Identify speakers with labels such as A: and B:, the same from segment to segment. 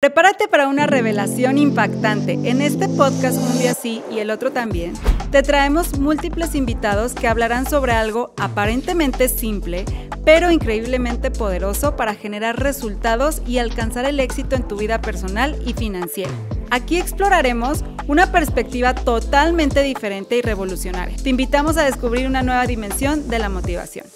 A: Prepárate para una revelación impactante. En este podcast Un día sí y el otro también, te traemos múltiples invitados que hablarán sobre algo aparentemente simple, pero increíblemente poderoso para generar resultados y alcanzar el éxito en tu vida personal y financiera. Aquí exploraremos una perspectiva totalmente diferente y revolucionaria. Te invitamos a descubrir una nueva dimensión de la motivación.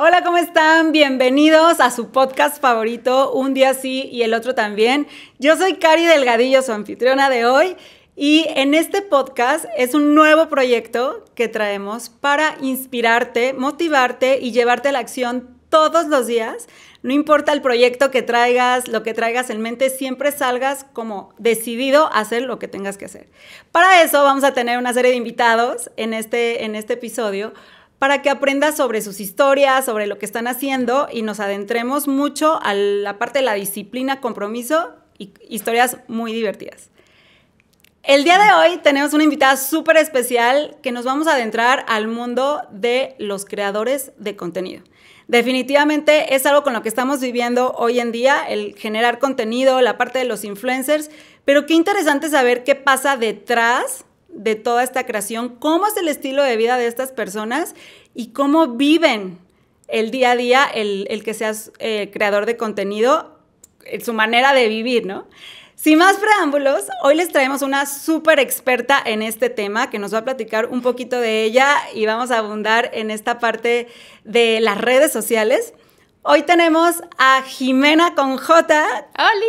A: Hola, ¿cómo están? Bienvenidos a su podcast favorito, un día sí y el otro también. Yo soy Cari Delgadillo, su anfitriona de hoy, y en este podcast es un nuevo proyecto que traemos para inspirarte, motivarte y llevarte a la acción todos los días. No importa el proyecto que traigas, lo que traigas en mente, siempre salgas como decidido a hacer lo que tengas que hacer. Para eso vamos a tener una serie de invitados en este, en este episodio para que aprenda sobre sus historias, sobre lo que están haciendo y nos adentremos mucho a la parte de la disciplina, compromiso y historias muy divertidas. El día de hoy tenemos una invitada súper especial que nos vamos a adentrar al mundo de los creadores de contenido. Definitivamente es algo con lo que estamos viviendo hoy en día, el generar contenido, la parte de los influencers, pero qué interesante saber qué pasa detrás de toda esta creación, cómo es el estilo de vida de estas personas y cómo viven el día a día el, que seas eh, creador de contenido, eh, su manera de vivir, ¿no? Sin más preámbulos, hoy les traemos una súper experta en este tema que nos va a platicar un poquito de ella y vamos a abundar en esta parte de las redes sociales. Hoy tenemos a Jimena con J. ¡Holi!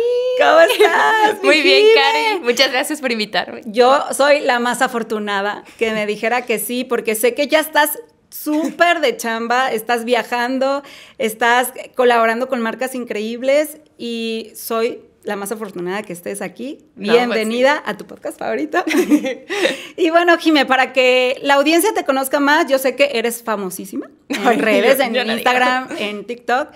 A: ¿Cómo estás? Muy bien, Karen. Muchas gracias por invitarme. Yo soy la más afortunada que me dijera que sí, porque sé que ya estás súper de chamba, estás viajando, estás colaborando con marcas increíbles y soy la más afortunada que estés aquí. Pues Bienvenida a tu podcast favorito. y bueno, Jime, para que la audiencia te conozca más, yo sé que eres famosísima en redes, en Instagram, en TikTok.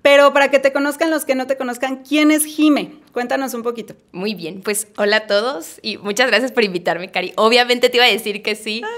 A: Pero para que te conozcan los que no te conozcan, ¿quién es Jime? Cuéntanos un poquito. Muy bien, pues hola a todos y muchas gracias por invitarme,
B: Cari. Obviamente te iba a decir que sí. Ah.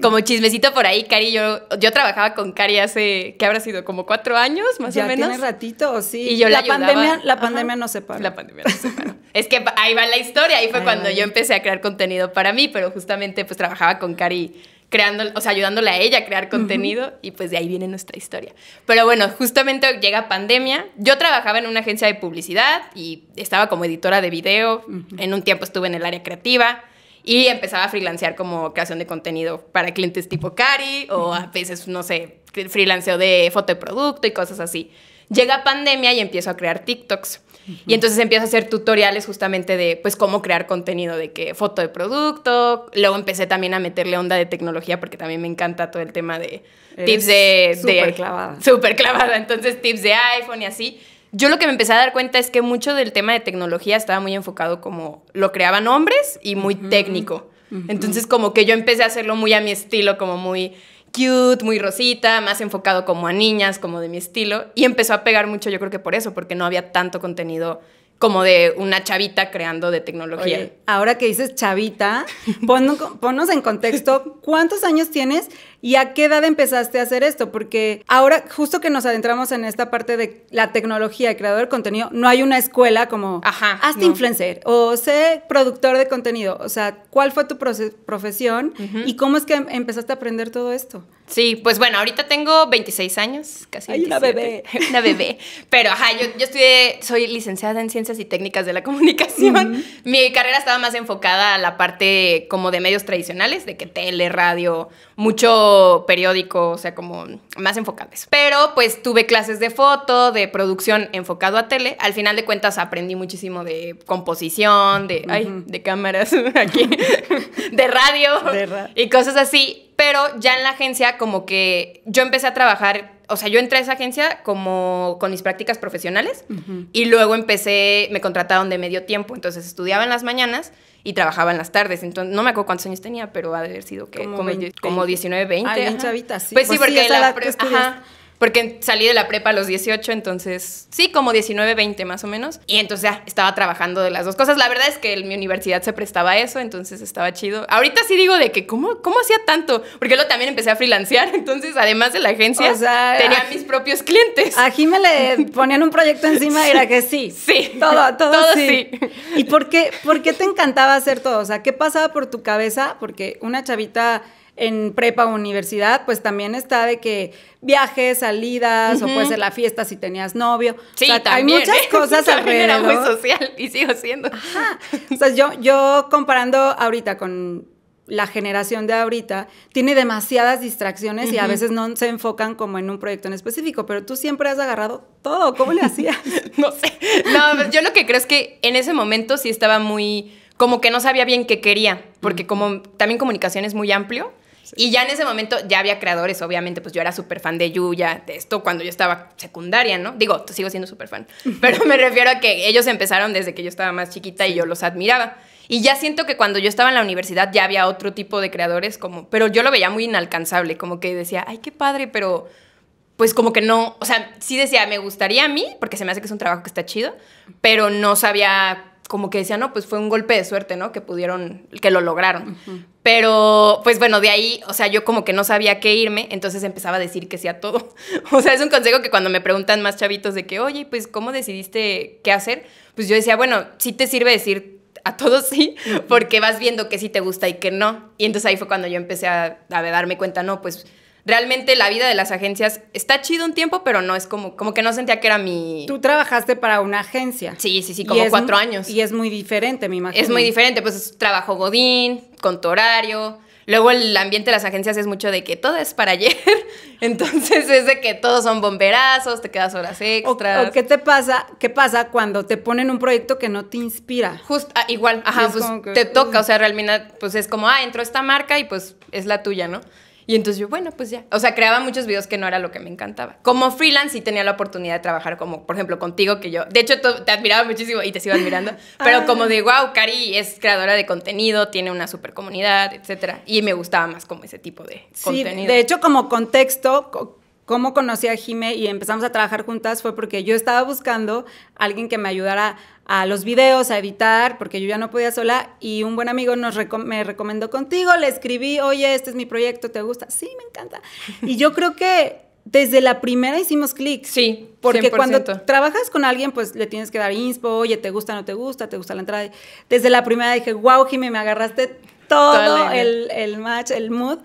B: Como chismecito por ahí, Cari, yo, yo trabajaba con Cari hace, que habrá sido? Como cuatro años, más o menos. Ya tiene
A: ratito, sí. Y yo la, pandemia, la pandemia nos La pandemia se
B: paró. es que ahí va la historia, ahí fue cuando yo empecé a crear contenido para mí, pero justamente pues trabajaba con Cari creando, o sea, ayudándole a ella a crear contenido y pues de ahí viene nuestra historia. Pero bueno, justamente llega pandemia. Yo trabajaba en una agencia de publicidad y estaba como editora de video. En un tiempo estuve en el área creativa y empezaba a freelancear como creación de contenido para clientes tipo Cari o a veces, no sé, freelanceo de foto de producto y cosas así. Llega pandemia y empiezo a crear TikToks. Y entonces empiezo a hacer tutoriales justamente de, pues, cómo crear contenido, de qué foto de producto. Luego empecé también a meterle onda de tecnología porque también me encanta todo el tema de tips de... Súper clavada. Súper clavada. Entonces, tips de iPhone y así yo lo que me empecé a dar cuenta es que mucho del tema de tecnología estaba muy enfocado como lo creaban hombres y muy técnico. Entonces como que yo empecé a hacerlo muy a mi estilo, como muy cute, muy rosita, más enfocado como a niñas, como de mi estilo. Y empezó a pegar mucho, yo creo que por eso, porque no había tanto contenido
A: como de una chavita creando de tecnología. ahora que dices chavita, ponnos en contexto, ¿cuántos años tienes? ¿Y a qué edad empezaste a hacer esto? Porque ahora, justo que nos adentramos en esta parte de la tecnología de creador de contenido, no hay una escuela como Ajá, hazte influencer o sé productor de contenido. O sea, ¿cuál fue tu profesión y cómo es que em-, empezaste a aprender todo esto? Sí, pues bueno, ahorita tengo 26 años, casi. Hay una bebé. una bebé. Pero, ajá, yo, soy licenciada
B: en Ciencias y Técnicas de la Comunicación. Mi carrera estaba más enfocada a la parte como de medios tradicionales, de que tele, radio, mucho periódico, o sea, como más eso. Pero pues tuve clases de foto, de producción enfocado a tele. Al final de cuentas aprendí muchísimo de composición, de, de cámaras aquí, de radio y cosas así pero ya en la agencia como que yo empecé a trabajar, o sea, yo entré a esa agencia como con mis prácticas profesionales y luego empecé, me contrataron de medio tiempo, entonces estudiaba en las mañanas y trabajaba en las tardes, entonces no me acuerdo cuántos años tenía, pero ha de haber sido que como, 19, 20. Ah, chavita, sí. Pues, sí, pues porque la, porque salí de la prepa a los 18, entonces sí, como 19, 20 más o menos. Y entonces ya estaba trabajando de las dos cosas. La verdad es que mi universidad se prestaba a eso, entonces estaba chido. Ahorita sí digo de que, ¿cómo, cómo hacía tanto? Porque luego también empecé a freelancear, entonces además de la agencia, tenía
A: mis propios clientes. A me le ponían un proyecto encima y era que sí. Sí. Todo, todo, sí. ¿Y por qué, por qué te encantaba hacer todo? O sea, ¿qué pasaba por tu cabeza? Porque una chavita en prepa o universidad, pues también está de que viajes, salidas, o puede ser la fiesta si tenías novio. Sí, también, hay muchas ¿eh? cosas alrededor. Era muy social y sigo siendo. Ajá. O sea, yo, yo comparando ahorita con la generación de ahorita tiene demasiadas distracciones y a veces no se enfocan como en un proyecto en específico, pero tú siempre has agarrado todo, ¿cómo le hacías? no sé. No, yo
B: lo que creo es que en ese momento sí estaba muy como que no sabía bien qué quería, porque mm. como también comunicación es muy amplio, y ya en ese momento ya había creadores, obviamente, pues yo era súper fan de Yuya, de esto cuando yo estaba secundaria, ¿no? Digo, sigo siendo súper fan, pero me refiero a que ellos empezaron desde que yo estaba más chiquita y yo los admiraba. Y ya siento que cuando yo estaba en la universidad ya había otro tipo de creadores, como, pero yo lo veía muy inalcanzable, como que decía, ay, qué padre, pero pues como que no, o sea, sí decía, me gustaría a mí, porque se me hace que es un trabajo que está chido, pero no sabía como que decía, no, pues fue un golpe de suerte, ¿no? Que pudieron, que lo lograron. Pero, pues bueno, de ahí, o sea, yo como que no sabía qué irme, entonces empezaba a decir que sí a todo. O sea, es un consejo que cuando me preguntan más chavitos de que, oye, pues, ¿cómo decidiste qué hacer? Pues yo decía, bueno, sí te sirve decir a todos sí, porque vas viendo que sí te gusta y que no. Y entonces ahí fue cuando yo empecé a darme cuenta, no, pues realmente la vida de las agencias está chido un tiempo, pero no es como, como que no sentía que era mi... Tú trabajaste para una agencia. Sí, sí, sí, como cuatro años. Y es muy diferente, me imagino. Es muy diferente, pues es trabajo godín, con horario. Luego el ambiente de las agencias es mucho de que todo es para ayer, entonces es
A: de que todos son bomberazos, te quedas horas extras. O, ¿Qué te pasa? ¿Qué pasa cuando te ponen un proyecto que no te inspira? Justo, ah, igual, pues, te toca, o sea,
B: realmente pues es como, ah, entró esta marca y pues es la tuya, ¿no? Y entonces yo, bueno, pues ya. O sea, creaba muchos videos que no era lo que me encantaba. Como freelance sí tenía la oportunidad de trabajar como, por ejemplo, contigo, que yo, de hecho, te admiraba muchísimo y te sigo admirando, pero ah. como de, wow, Cari es creadora de contenido, tiene una super comunidad,
A: etc. Y me gustaba más como ese tipo de sí, De hecho, como contexto, cómo conocí a Jime y empezamos a trabajar juntas fue porque yo estaba buscando a alguien que me ayudara a los videos, a editar, porque yo ya no podía sola. Y un buen amigo nos me recomendó contigo, le escribí, oye, este es mi proyecto, ¿te gusta? Sí, me encanta. Y yo creo que desde la primera hicimos clic. Sí. 100%. Porque cuando trabajas con alguien, pues le tienes que dar inspo, oye, ¿te gusta, no te gusta? ¿Te gusta la entrada? Desde la primera dije, wow, Jime, me agarraste todo el, el match, el mood.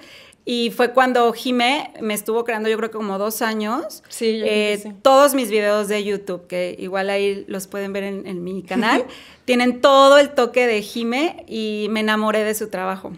A: Y fue cuando Jime me estuvo creando, yo creo que como dos años, sí, yo eh, todos mis videos de YouTube, que igual ahí los pueden ver en, mi canal, tienen todo el toque de Jime y me enamoré de su trabajo.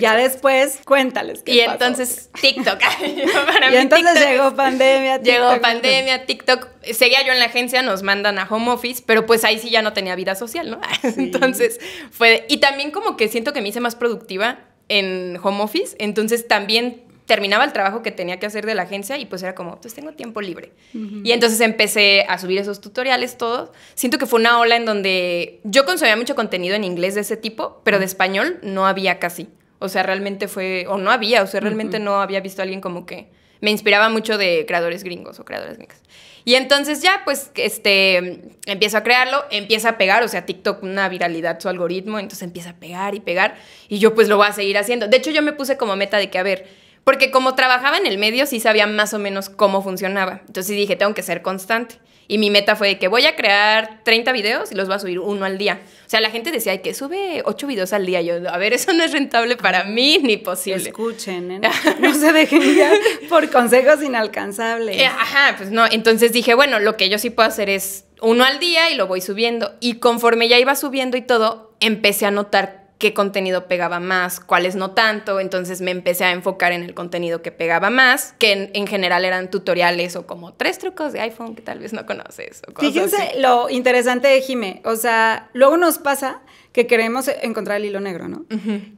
A: ya después, cuéntales. Qué y entonces TikTok. y entonces llegó pandemia. TikTok, llegó
B: pandemia, TikTok. Seguía yo en la agencia, nos mandan a home office, pero pues ahí sí ya no tenía vida social, ¿no? Entonces fue... Y también como que siento que me hice más productiva en home office, entonces también terminaba el trabajo que tenía que hacer de la agencia y pues era como, pues tengo tiempo libre. Y entonces empecé a subir esos tutoriales todos. Siento que fue una ola en donde yo consumía mucho contenido en inglés de ese tipo, pero de español no había casi. O sea, realmente fue, o no había, o sea, realmente no había visto a alguien como que me inspiraba mucho de creadores gringos o creadores gringas. Y entonces ya, pues, este, empiezo a crearlo, empieza a pegar, o sea, TikTok, una viralidad, su algoritmo, entonces empieza a pegar y pegar, y yo pues lo voy a seguir haciendo. De hecho, yo me puse como meta de que, a ver, porque como trabajaba en el medio, sí sabía más o menos cómo funcionaba. Entonces dije, tengo que ser constante. Y mi meta fue que voy a crear 30 videos y los voy a subir uno al día. O sea, la gente decía, Ay, que sube ocho videos al día. Yo, a ver, eso no es rentable para mí ni posible. Escuchen, ¿eh? no se dejen guiar por consejos inalcanzables. Eh, ajá, pues no. Entonces dije, bueno, lo que yo sí puedo hacer es uno al día y lo voy subiendo. Y conforme ya iba subiendo y todo, empecé a notar qué contenido pegaba más, cuáles no tanto, entonces me empecé a enfocar en el contenido que pegaba más, que en, general eran tutoriales o como tres trucos de iPhone que tal vez no conoces. O cosas Fíjense
A: lo interesante de Jime, o sea, luego nos pasa que queremos encontrar el hilo negro, ¿no?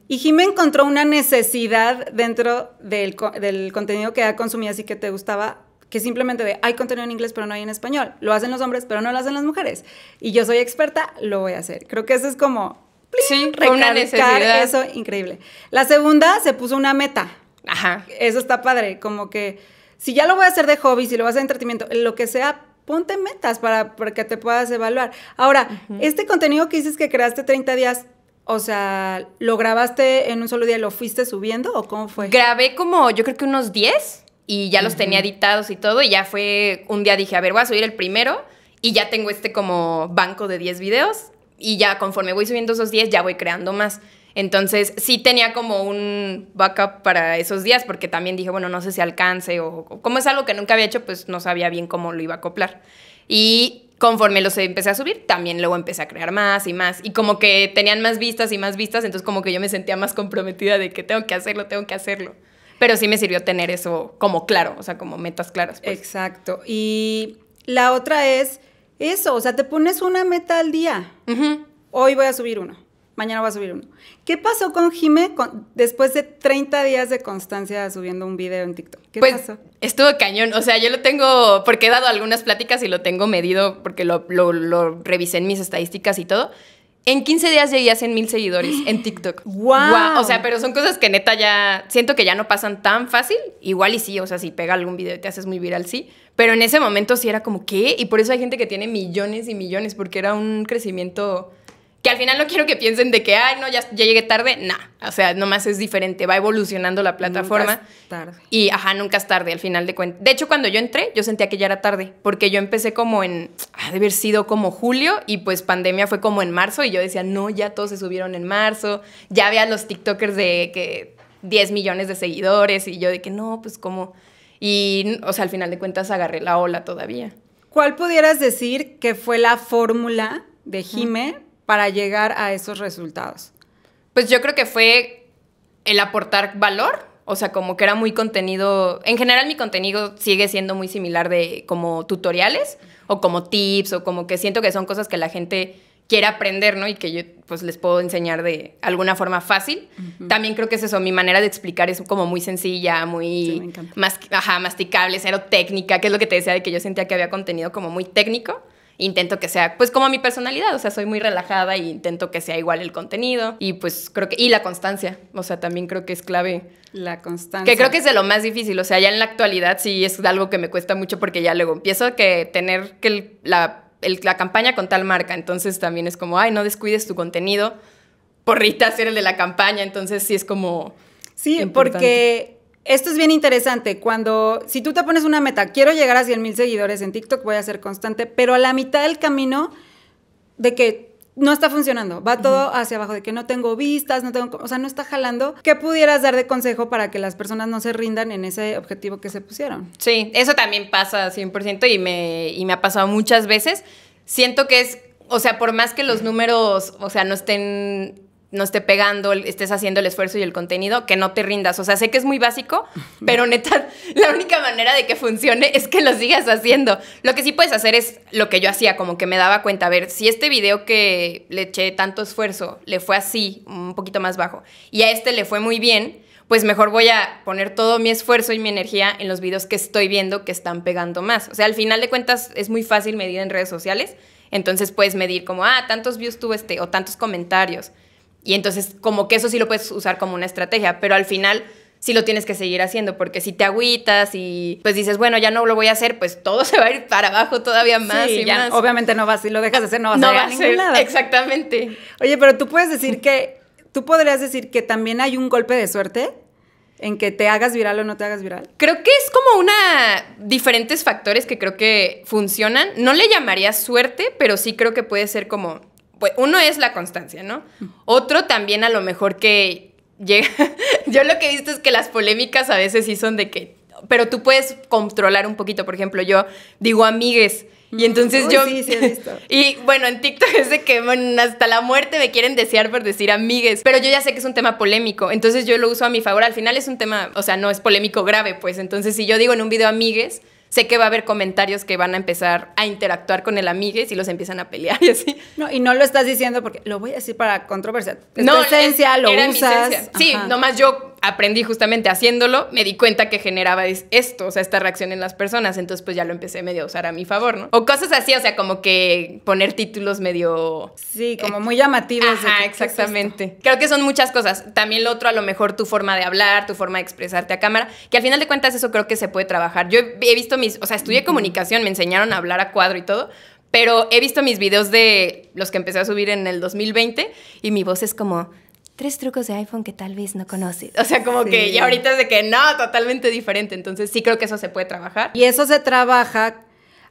A: Y Jime encontró una necesidad dentro del, contenido que ha consumido, así que te gustaba que simplemente de hay contenido en inglés pero no hay en español. Lo hacen los hombres pero no lo hacen las mujeres. Y yo soy experta, lo voy a hacer. Creo que eso es como Sí, recalcar una necesidad. eso, increíble. La segunda, se puso una meta. Ajá. Eso está padre, como que si ya lo voy a hacer de hobby, si lo vas a hacer de entretenimiento, lo que sea, ponte metas para, para que te puedas evaluar. Ahora, este contenido que dices que creaste 30 días, o sea, ¿lo grabaste en un solo día? y ¿Lo fuiste subiendo o cómo fue? Grabé como, yo creo que unos 10 y ya los tenía editados
B: y todo. Y ya fue, un día dije, a ver, voy a subir el primero y ya tengo este como banco de 10 videos y ya conforme voy subiendo esos días, ya voy creando más. Entonces sí tenía como un backup para esos días porque también dije, bueno, no sé si alcance o, como es algo que nunca había hecho, pues no sabía bien cómo lo iba a acoplar. Y conforme los empecé a subir, también luego empecé a crear más y más. Y como que tenían más vistas y más vistas, entonces como que yo me sentía más comprometida de que tengo que hacerlo, tengo que hacerlo. Pero sí me sirvió tener eso como claro, o sea, como metas
A: claras. Pues. Exacto. Y la otra es eso, o sea, te pones una meta al día. Hoy voy a subir uno, mañana voy a subir uno. ¿Qué pasó con Jime después de 30 días de constancia subiendo un video en TikTok? ¿Qué pues, pasó? Estuvo cañón,
B: o sea, yo lo tengo, porque he dado algunas pláticas y lo tengo medido, porque lo, lo, lo revisé en mis estadísticas y todo. En 15 días llegué a 100 mil seguidores en TikTok. Wow. O sea, pero son cosas que neta ya siento que ya no pasan tan fácil. Igual y sí, o sea, si pega algún video y te haces muy viral, sí. Pero en ese momento sí era como, ¿qué? Y por eso hay gente que tiene millones y millones, porque era un crecimiento que al final no quiero que piensen de que, ay, no, ya, llegué tarde. Nah, o sea, nomás es diferente, va evolucionando la plataforma. Y, ajá, nunca es tarde, al final de cuentas. De hecho, cuando yo entré, yo sentía que ya era tarde, porque yo empecé como en, ah, ha de haber sido como julio, y pues pandemia fue como en marzo, y yo decía, no, ya todos se subieron en marzo, ya había los TikTokers de que 10 millones de seguidores, y yo de que no, pues cómo. Y, o sea, al final de cuentas agarré la ola todavía.
A: ¿Cuál pudieras decir que fue la fórmula de Jiménez? para llegar a esos resultados? Pues yo creo que fue
B: el aportar valor, o sea, como que era muy contenido, en general mi contenido sigue siendo muy similar de como tutoriales o como tips o como que siento que son cosas que la gente quiere aprender, ¿no? Y que yo pues les puedo enseñar de alguna forma fácil. También creo que es eso, mi manera de explicar es como muy sencilla, muy más, ajá, masticable, cero técnica, que es lo que te decía de que yo sentía que había contenido como muy técnico intento que sea, pues como mi personalidad, o sea, soy muy relajada y e intento que sea igual el contenido y pues creo que, y la constancia, o sea, también creo que es clave. La constancia. Que creo que es de lo más difícil, o sea, ya en la actualidad sí es algo que me cuesta mucho porque ya luego empiezo a que tener que la, campaña con tal marca, entonces también es como, ay, no descuides tu contenido, porrita ser el de la campaña, entonces sí es
A: como... Sí, porque esto es bien interesante. Cuando, si tú te pones una meta, quiero llegar a 100 mil seguidores en TikTok, voy a ser constante, pero a la mitad del camino de que no está funcionando, va todo hacia abajo, de que no tengo vistas, no tengo, o sea, no está jalando. ¿Qué pudieras dar de consejo para que las personas no se rindan en ese objetivo que se pusieron? Sí, eso
B: también pasa 100% y me, y me ha pasado muchas veces. Siento que es, o sea, por más que los números, o sea, no estén no esté pegando, estés haciendo el esfuerzo y el contenido, que no te rindas. O sea, sé que es muy básico, pero neta, la única manera de que funcione es que lo sigas haciendo. Lo que sí puedes hacer es lo que yo hacía, como que me daba cuenta, a ver, si este video que le eché tanto esfuerzo le fue así, un poquito más bajo, y a este le fue muy bien, pues mejor voy a poner todo mi esfuerzo y mi energía en los videos que estoy viendo que están pegando más. O sea, al final de cuentas es muy fácil medir en redes sociales, entonces puedes medir como, ah, tantos views tuvo este o tantos comentarios. Y entonces como que eso sí lo puedes usar como una estrategia, pero al final sí lo tienes que seguir haciendo, porque si te agüitas y pues dices, bueno, ya no
A: lo voy a hacer, pues todo se va a ir para abajo todavía más y ya, Obviamente no vas, si lo dejas de hacer no vas a, va a ningún Exactamente. Oye, pero tú puedes decir que, tú podrías decir que también hay un golpe de suerte en que te hagas viral o no te hagas viral? Creo que es como una
B: diferentes factores que creo que funcionan. No le llamaría suerte, pero sí creo que puede ser como pues uno es la constancia, ¿no? Otro también a lo mejor que llega, yo lo que he visto es que las polémicas a veces sí son de que, pero tú puedes controlar un poquito, por ejemplo, yo digo amigues. Y entonces yo... Sí, sí, y bueno, en TikTok es de que hasta la muerte me quieren desear por decir amigues, pero yo ya sé que es un tema polémico, entonces yo lo uso a mi favor, al final es un tema, o sea, no es polémico grave, pues entonces si yo digo en un video amigues, sé que va a haber comentarios que van a empezar a interactuar con el amigo y si los empiezan a pelear y
A: No, y no lo estás diciendo porque lo voy a decir para controversia. no, esencia, lo usas. esencia. Sí,
B: nomás yo aprendí justamente haciéndolo, me di cuenta que generaba esto, o sea, esta reacción en las personas, entonces pues ya lo empecé medio a usar a mi favor, ¿no? O cosas así, o sea, como que poner títulos medio... Sí, eh, como muy llamativos. ah exactamente. Creo que son muchas cosas. También lo otro, a lo mejor tu forma de hablar, tu forma de expresarte a cámara, que al final de cuentas eso creo que se puede trabajar. Yo he visto mis, o sea, estudié comunicación, me enseñaron a hablar a cuadro y todo, pero he visto mis videos de los que empecé a subir en el 2020 y mi voz es como, tres trucos de iPhone que tal vez no conoces.
A: O sea, como que ya ahorita es de que no, totalmente diferente. Entonces sí creo que eso se puede trabajar. Y eso se trabaja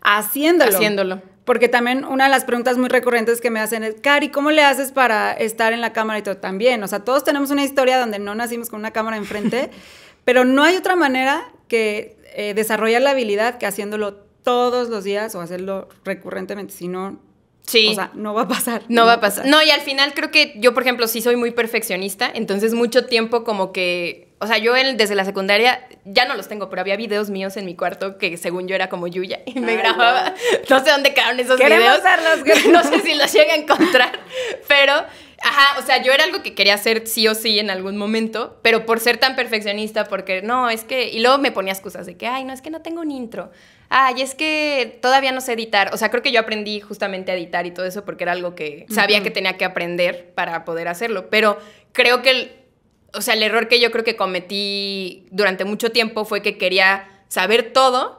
A: haciéndolo. Haciéndolo. Porque también una de las preguntas muy recurrentes que me hacen es, Cari, ¿cómo le haces para estar en la cámara? Y todo también, o sea, todos tenemos una historia donde no nacimos con una cámara enfrente, pero no hay otra manera que eh, desarrollar la habilidad que haciéndolo todos los días o hacerlo recurrentemente, si no, Sí. O sea, no va a pasar. No, va a pasar. No, y al final creo que yo, por ejemplo, sí soy muy perfeccionista, entonces mucho tiempo
B: como que, o sea, yo desde la secundaria ya no los tengo, pero había videos míos en mi cuarto que según yo era como Yuya y me grababa. No sé dónde quedaron esos Queremos videos.
A: Verlos, no sé si
B: los llegué a encontrar, pero Ajá, o sea, yo era algo que quería hacer sí o sí en algún momento, pero por ser tan perfeccionista, porque no, es que. Y luego me ponía excusas de que, ay, no, es que no tengo un intro ay, es que todavía no sé editar. O sea, creo que yo aprendí justamente a editar y todo eso porque era algo que sabía que tenía que aprender para poder hacerlo. Pero creo que, o sea, el error que yo creo que cometí durante mucho tiempo fue que quería saber todo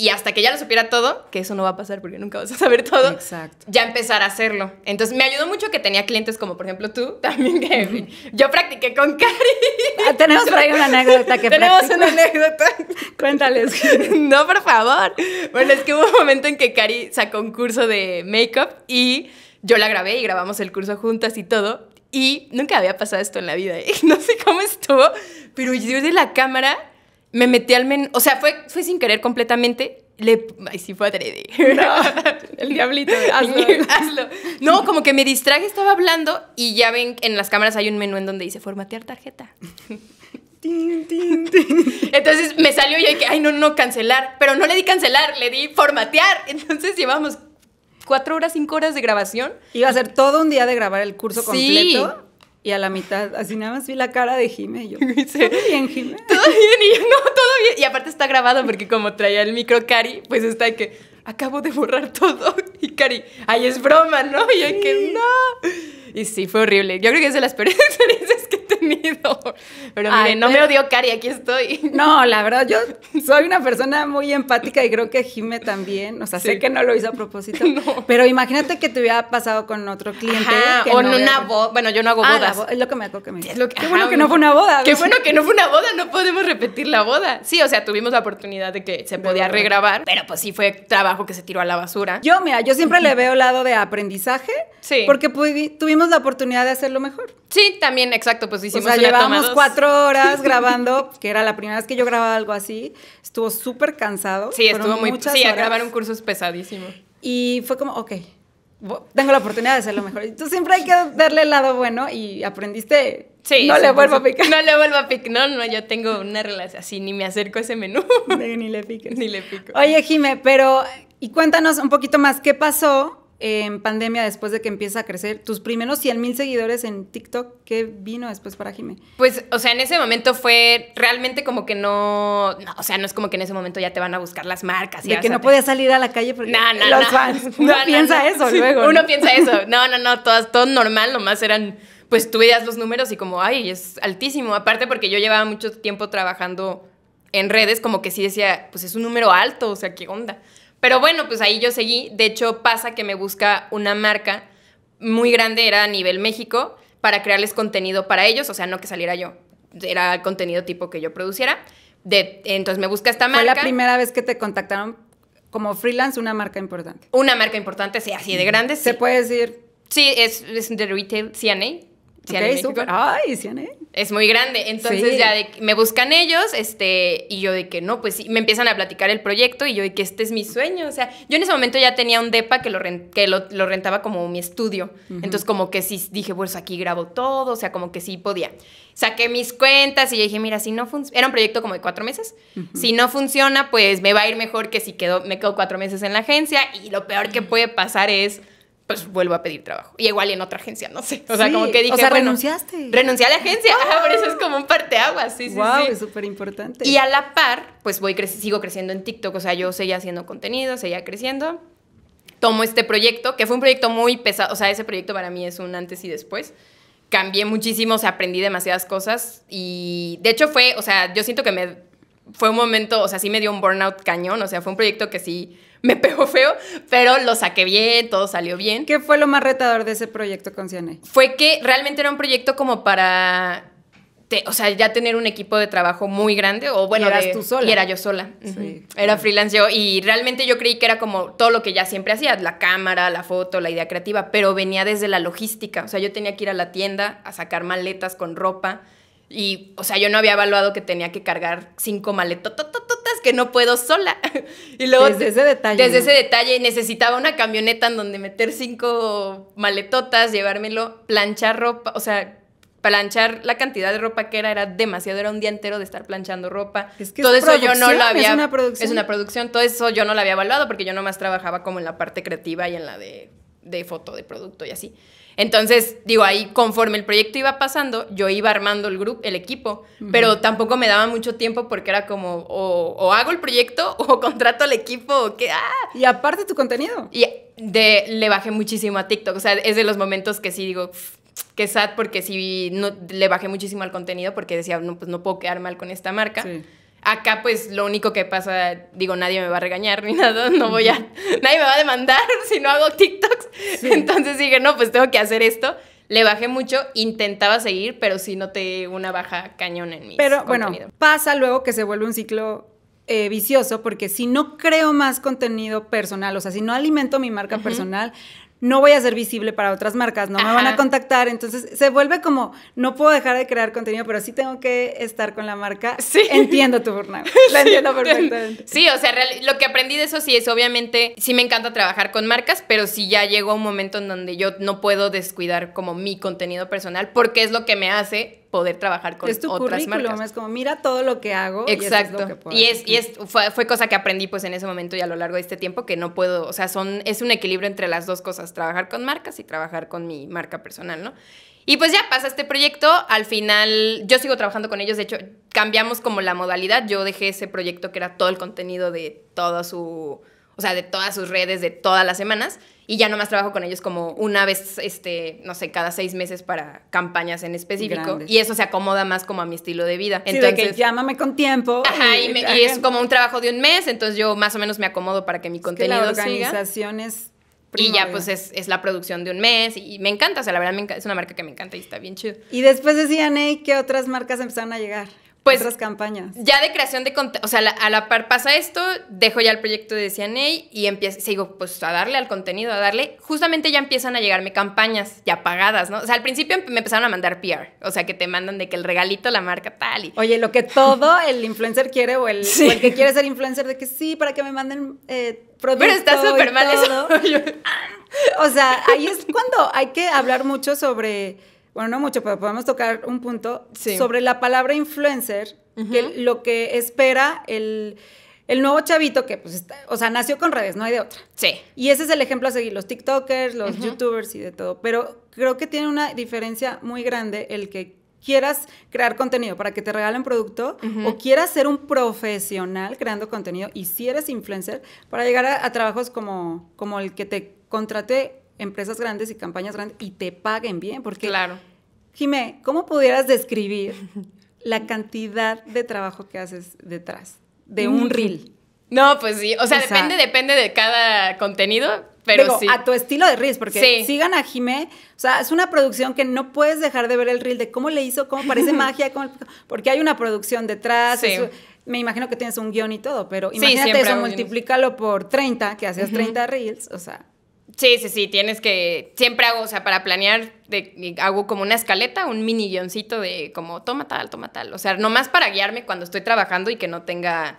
B: y hasta que ya lo supiera todo, que eso no va a pasar porque nunca vas a saber todo, ya empezar a hacerlo. Entonces me ayudó mucho que tenía clientes como por ejemplo tú, también yo practiqué con Cari. Ah, tenemos por ahí una anécdota que Tenemos una anécdota. Cuéntales. no, por favor. Bueno, es que hubo un momento en que Cari sacó un curso de make-up y yo la grabé y grabamos el curso juntas y todo. Y nunca había pasado esto en la vida, ¿eh? no sé cómo estuvo, pero yo de la cámara me metí al menú, o sea, fue, sin querer completamente. Le, ay, sí fue adrede. No,
A: el diablito, hazlo, hazlo.
B: No, como que me distraje, estaba hablando y ya ven, en las cámaras hay un menú en donde dice formatear tarjeta. Entonces me salió y yo que, ay, no, no, cancelar. Pero no le di cancelar, le di formatear. Entonces llevamos cuatro horas, cinco horas de grabación.
A: Iba a ser todo un día de grabar el curso sí. Y a la mitad, así nada más vi la cara de Jime y yo, ¿todo bien, Jime?
B: ¿Todo bien? Y yo, no, todo bien. Y aparte está grabado porque como traía el micro Cari, pues está que acabo de borrar todo. Y Cari, ay, es broma, ¿no? Y hay que no. Y sí, fue horrible. Yo creo que es de las peores experiencias que he
A: tenido. Pero no me odio, Cari, aquí estoy. No, la verdad, yo soy una persona muy empática y creo que Jime también. O sea, sé que no lo hizo a propósito. Pero imagínate que te hubiera pasado con otro cliente. con o en una boda. Bueno, yo no hago ah, bodas. es lo que me acuerdo que me lo Qué bueno que no fue una boda. Qué bueno que
B: no fue una boda, no podemos repetir la boda. Sí, o sea, tuvimos la oportunidad de que se podía regrabar, pero pues sí fue trabajo que se tiró a la basura. Yo, mira, yo siempre le veo
A: lado de aprendizaje. Sí. Porque tuvimos la oportunidad de hacerlo mejor. Sí, también, exacto, pues hicimos. O sea, llevamos cuatro horas grabando, que era la primera vez que yo grababa algo así. Estuvo súper cansado. Sí, estuvo muy. sí, a grabar un curso es pesadísimo. Y fue como, ok, tengo la oportunidad de hacerlo mejor. Entonces siempre hay que darle el lado bueno y aprendiste. Sí, no le vuelvo a picar. No
B: le vuelvo a picar. No, no, yo tengo una relación así, ni me acerco a ese menú. ni le pico. Ni le pico.
A: Oye, Jime, pero, y cuéntanos un poquito más, ¿qué pasó en pandemia después de que empieza a crecer? Tus primeros 100 mil seguidores en TikTok, ¿qué vino después para Jime? Pues, o
B: sea, en ese momento fue realmente como que no, o sea, no es como que en ese momento ya te van a buscar las marcas. De que no podías
A: salir a la calle porque no, no, los Uno piensa eso luego. Uno piensa eso.
B: No, no, no, todas, todo normal, nomás eran, pues tú veías los números y como, ay, es altísimo. Aparte porque yo llevaba mucho tiempo trabajando en redes, como que sí decía, pues es un número alto, o sea, ¿qué onda? Pero bueno, pues ahí yo seguí. De hecho, pasa que me busca una marca muy grande, era a nivel México, para crearles contenido para ellos, o sea, no que saliera yo. Era el contenido tipo que yo produciera. De, entonces me busca esta marca. ¿Fue la primera
A: vez que te contactaron como freelance una marca importante? Una marca importante, sí, así de grande. Sí. ¿Se puede decir? Sí, es, de retail, CNA. CNA Ay, CNA es muy grande. Entonces ya de,
B: me buscan ellos, este, y yo de que no, pues sí, me empiezan a platicar el proyecto y yo de que este es mi sueño. O sea, yo en ese momento ya tenía un DEPA que lo, lo, rentaba como mi estudio. Entonces como que sí dije, pues aquí grabo todo, o sea, como que sí podía. Saqué mis cuentas y dije, mira, si no funciona, era un proyecto como de cuatro meses, si no funciona, pues me va a ir mejor que si quedo, me quedo cuatro meses en la agencia y lo peor que puede pasar es pues vuelvo a pedir trabajo. Y igual en otra agencia, no sé. O sea, como que dije, o sea, renunciaste. Renuncié a la agencia. Ah, por eso es como un parteaguas, sí, sí, sí. es
A: súper importante. Y
B: a la par, pues voy sigo creciendo en TikTok, o sea, yo seguía haciendo contenido, seguía creciendo. Tomo este proyecto, que fue un proyecto muy pesado, o sea, ese proyecto para mí es un antes y después. Cambié muchísimo, o sea, aprendí demasiadas cosas y de hecho fue, o sea, yo siento que me fue un momento, o sea, sí me dio un burnout cañón, o sea, fue un proyecto que sí me pegó feo, pero lo saqué bien, todo salió bien. ¿Qué fue lo más retador de ese proyecto con Ciané? Fue que realmente era un proyecto como para, o sea, ya tener un equipo de trabajo muy grande, o bueno, tú sola. era yo sola. Sí, Era freelance yo, y realmente yo creí que era como todo lo que ya siempre hacía, la cámara, la foto, la idea creativa, pero venía desde la logística, o sea, yo tenía que ir a la tienda a sacar maletas con ropa y, o sea, yo no había evaluado que tenía que cargar cinco maletototototas, que no puedo sola.
A: Y luego. Desde ese detalle. Desde ese
B: detalle necesitaba una camioneta en donde meter cinco maletotas, llevármelo, planchar ropa. O sea, planchar la cantidad de ropa que era era demasiado. Era un día entero de estar planchando ropa. Es que todo es eso yo no lo había. Es una producción. Es una producción. Todo eso yo no lo había evaluado porque yo nomás trabajaba como en la parte creativa y en la de, de foto, de producto y así. Entonces, digo, ahí conforme el proyecto iba pasando, yo iba armando el grupo, el equipo, pero tampoco me daba mucho tiempo porque era como, o, hago el proyecto o contrato al equipo, o ah. Y aparte tu contenido. Y de, le bajé muchísimo a TikTok, o sea, es de los momentos que sí digo, qué sad porque sí no, le bajé muchísimo al contenido porque decía, no, pues no puedo quedar mal con esta marca. Acá, pues, lo único que pasa, digo, nadie me va a regañar ni nada, no voy a, nadie me va a demandar si no hago TikTok. Entonces dije, no, pues tengo que hacer esto. Le bajé mucho, intentaba seguir, pero sí noté una baja cañón en mí. Pero bueno,
A: pasa luego que se vuelve un ciclo eh, vicioso, porque si no creo más contenido personal, o sea, si no alimento mi marca personal, no voy a ser visible para otras marcas, no me van a contactar. Entonces se vuelve como, no puedo dejar de crear contenido, pero sí tengo que estar con la marca. Sí. Entiendo tu burnout. La entiendo perfectamente.
B: Sí, o sea, lo que aprendí de eso sí es, obviamente, sí me encanta trabajar con marcas, pero si ya llegó un momento en donde yo no puedo descuidar como mi contenido personal porque es lo que me hace poder trabajar con es tu otras Es
A: como, mira todo lo que hago. Exacto. Y, es y,
B: es, fue, cosa que aprendí pues en ese momento y a lo largo de este tiempo que no puedo, o sea, son, es un equilibrio entre las dos cosas, trabajar con marcas y trabajar con mi marca personal, ¿no? Y pues ya pasa este proyecto, al final yo sigo trabajando con ellos, de hecho cambiamos como la modalidad, yo dejé ese proyecto que era todo el contenido de toda su, o sea, de todas sus redes, de todas las semanas y ya nomás trabajo con ellos como una vez, este, no sé, cada seis meses para campañas en específico. Y eso se acomoda más como a mi estilo de vida. entonces, de que
A: llámame con tiempo. Ajá, y, es como
B: un trabajo de un mes, entonces yo más o menos me acomodo para que mi contenido es que la Es y ya pues es, la producción de un mes
A: y, me encanta,
B: o sea, la verdad es una marca que me encanta y está bien chido.
A: Y después decían, CNA, ¿qué otras marcas empezaron a llegar? pues, otras campañas. Ya de creación de contenido, o sea, a la par pasa esto, dejo ya el
B: proyecto de CNA y empiezo, sigo pues a darle al contenido, a darle, justamente ya empiezan a llegarme campañas ya pagadas, ¿no? O sea, al principio em-, me empezaron a mandar PR, o sea, que te mandan de que el regalito, la marca,
A: tal y... Oye, lo que todo el influencer quiere o el, que quiere ser influencer, de que sí, para que me manden... Eh, Pero está súper mal eso. o sea, ahí es cuando hay que hablar mucho sobre bueno, no mucho, pero podemos tocar un punto sobre la palabra influencer, que lo que espera el, nuevo chavito que, pues, o sea, nació con redes, no hay de otra. Sí. Y ese es el ejemplo a seguir, los TikTokers, los YouTubers y de todo. Pero creo que tiene una diferencia muy grande el que quieras crear contenido para que te regalen producto o quieras ser un profesional creando contenido y si eres influencer para llegar a, trabajos como, como el que te contraté empresas grandes y campañas grandes y te paguen bien, porque claro. Jimé, ¿cómo pudieras describir la cantidad de trabajo que haces detrás de un mm. reel? No, pues sí, o sea, depende, depende de cada contenido, pero sí. A tu estilo de reels, porque sigan a Jimé, o sea, es una producción que no puedes dejar de ver el reel de cómo le hizo, cómo parece magia, cómo, porque hay una producción detrás, me imagino que tienes un guión y todo, pero imagínate eso, multiplícalo por 30, que haces 30 reels, o sea.
B: Sí, sí, sí, tienes que, siempre hago, o sea, para planear, hago como una escaleta, un mini guioncito de como, toma tal, toma tal, o sea, nomás para guiarme cuando estoy trabajando y que no tenga,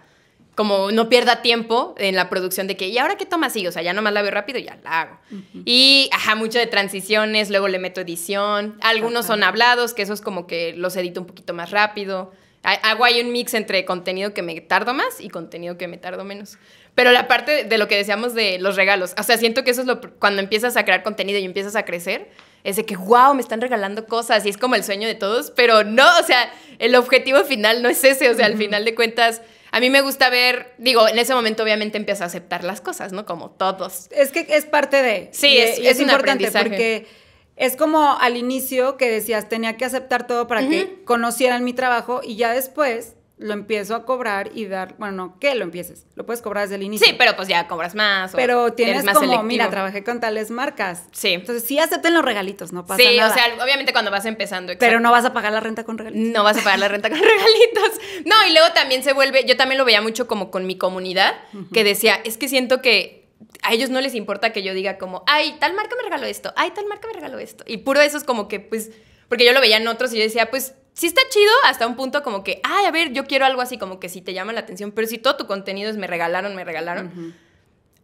B: como no pierda tiempo en la producción de que, ¿y ahora qué toma así? O sea, ya nomás la veo rápido y ya la hago. Y, ajá, mucho de transiciones, luego le meto edición, algunos son hablados, que eso es como que los edito un poquito más rápido. Hago ahí un mix entre contenido que me tardo más y contenido que me tardo menos. Pero la parte de lo que decíamos de los regalos, o sea, siento que eso es lo, cuando empiezas a crear contenido y empiezas a crecer, es de que, wow, me están regalando cosas y es como el sueño de todos, pero no, o sea, el objetivo final no es ese, o sea, al final de cuentas... A mí me gusta ver, digo, en ese momento obviamente
A: empiezas a aceptar las cosas, ¿no? Como todos. Es que es parte de. Sí, es, es, importante porque es como al inicio que decías, tenía que aceptar todo para que conocieran mi trabajo y ya después lo empiezo a cobrar y dar, bueno, no, que lo empieces, lo puedes cobrar desde el inicio. Sí, pero pues ya cobras más. pero tienes más como, mira, trabajé con tales marcas. Sí. Entonces sí acepten los regalitos, no pasa sí, nada. Sí, o sea, obviamente cuando vas empezando. Pero no vas a pagar la renta con regalitos. No vas a pagar la
B: renta con regalitos. No, y luego también se vuelve, yo también lo veía mucho como con mi comunidad, que decía, es que siento que a ellos no les importa que yo diga como, ay, tal marca me regaló esto, ay, tal marca me regaló esto. Y puro eso es como que, pues, porque yo lo veía en otros y yo decía, pues, sí está chido hasta un punto como que, ay, a ver, yo quiero algo así, como que si te llama la atención, pero si todo tu contenido es me regalaron, me regalaron.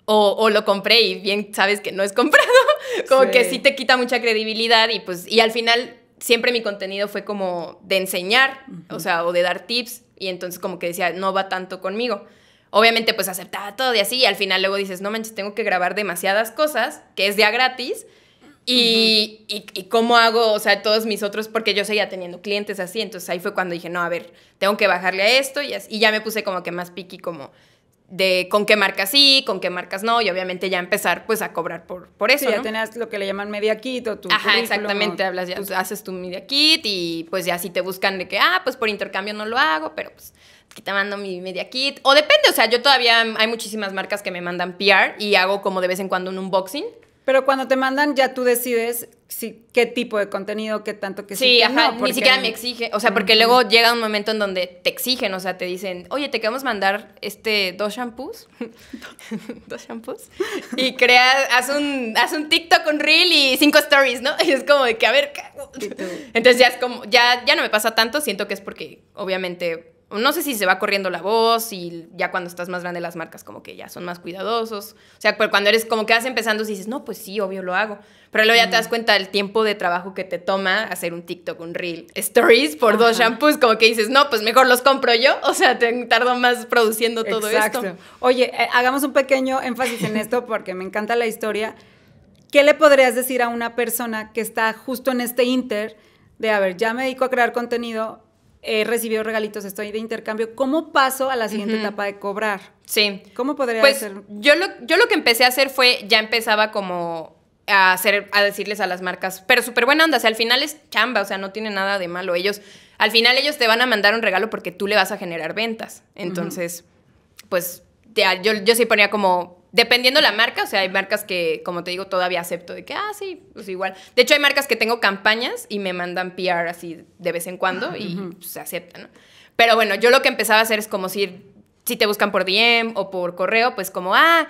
B: o, lo compré y bien sabes que no es comprado, como que sí te quita mucha credibilidad y pues, y al final siempre mi contenido fue como de enseñar, o sea, o de dar tips, y entonces como que decía, no va tanto conmigo. Obviamente pues aceptaba todo y así, y al final luego dices, no manches, tengo que grabar demasiadas cosas, que es día gratis, y, cómo hago, o sea, todos mis otros, porque yo seguía teniendo clientes así, entonces ahí fue cuando dije, no, a ver, tengo que bajarle a esto y, y ya me puse como que más piqui como de con qué marca sí, con qué marcas no, y obviamente ya empezar pues a cobrar por, por eso. Sí, ya
A: tenías lo que le llaman media kit
B: o tu... Ajá, exactamente, hablas ya, haces tu media kit y pues ya si te buscan de que, ah, pues por intercambio no lo hago, pero pues aquí te mando mi media kit, o depende, o sea, yo todavía hay muchísimas
A: marcas que me mandan PR y hago como de vez en cuando un unboxing pero cuando te mandan, ya tú decides si, qué tipo de contenido, qué tanto que sí. Sí, ajá, ni siquiera me exige. O sea, porque luego llega
B: un momento en donde te exigen, o sea, te dicen, oye, te queremos mandar este dos shampoos. dos shampoos. Y creas, haz un, haz un TikTok, un reel y cinco stories, ¿no? Y es como de que, a ver, ¿qué? Entonces ya es como, ya, ya no me pasa tanto, siento que es porque obviamente no sé si se va corriendo la voz y ya cuando estás más grande las marcas como que ya son más cuidadosos. O sea, cuando eres como que vas empezando y dices, no, pues sí, obvio lo hago. Pero luego ya te das cuenta del tiempo de trabajo que te toma hacer un TikTok, un reel, stories por dos shampoos, como que dices,
A: no, pues mejor los compro yo. O sea, te tardo más produciendo todo Exacto. esto. Oye, eh, hagamos un pequeño énfasis en esto porque me encanta la historia. ¿Qué le podrías decir a una persona que está justo en este inter de, a ver, ya me dedico a crear contenido, he eh, recibió regalitos, estoy de intercambio, ¿cómo paso a la siguiente etapa de cobrar? Sí. ¿Cómo podría pues,
B: Yo lo, yo lo que empecé a hacer fue, ya empezaba como a hacer, a decirles a las marcas, pero súper buena onda, o sea, al final es chamba, o sea, no tiene nada de malo. Ellos, al final ellos te van a mandar un regalo porque tú le vas a generar ventas. Entonces, pues yo, yo sí ponía como Dependiendo la marca, o sea, hay marcas que, como te digo, todavía acepto de que, ah, sí, pues igual. De hecho, hay marcas que tengo campañas y me mandan PR así de vez en cuando y pues, se aceptan, ¿no? Pero bueno, yo lo que empezaba a hacer es como si, si te buscan por DM o por correo, pues como, ah,